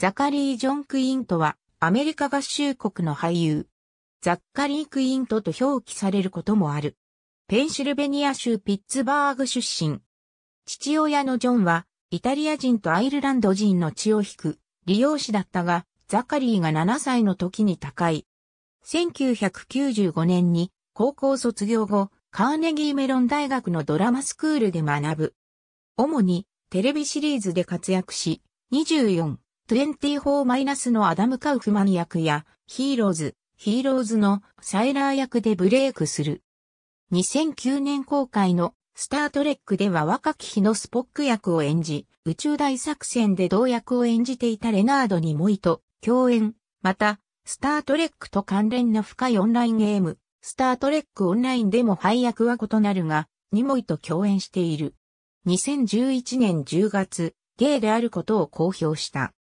ザカリー・ジョン・クイントは、アメリカ合衆国の俳優。ザッカリー・クイントと表記されることもある。ペンシルベニア州ピッツバーグ出身。父親のジョンは、イタリア人とアイルランド人の血を引く、利用師だったが、ザカリーが7歳の時に高い。1995年に、高校卒業後、カーネギーメロン大学のドラマスクールで学ぶ。主に、テレビシリーズで活躍し、24 24- のアダム・カウフマン役や、ヒーローズ、ヒーローズのサイラー役でブレイクする。2009年公開のスタートレックでは若き日のスポック役を演じ、宇宙大作戦で同役を演じていたレナード・ニモイと共演、また、スタートレックと関連の深いオンラインゲーム、スタートレックオンラインでも配役は異なるが、ニモイと共演している。2011年10月、ゲイであることを公表した。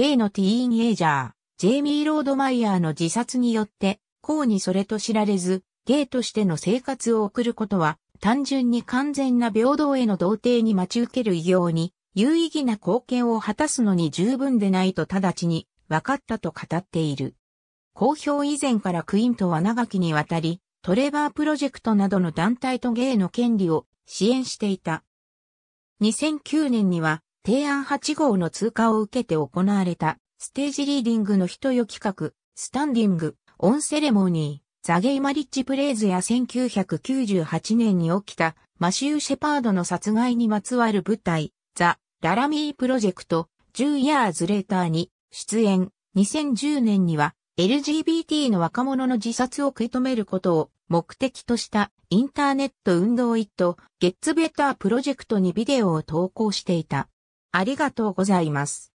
ゲイのティーンエイジャー、ジェイミー・ロードマイヤーの自殺によって、公にそれと知られず、ゲイとしての生活を送ることは、単純に完全な平等への童貞に待ち受ける偉業に、有意義な貢献を果たすのに十分でないと直ちに分かったと語っている。公表以前からクイントは長きにわたり、トレバープロジェクトなどの団体とゲイの権利を支援していた。2009年には提案8号の通過を受けて行われた、ステージリーディングの人よ企画、スタンディング、オンセレモニー、ザゲイマリッチプレイズや1998年に起きた、マシュー・シェパードの殺害にまつわる舞台、ザ・ララミープロジェクト、10 years later に出演、2010年には LGBT の若者の自殺を食い止めることを目的としたインターネット運動イット、ゲッツベタープロジェクトにビデオを投稿していた。ありがとうございます。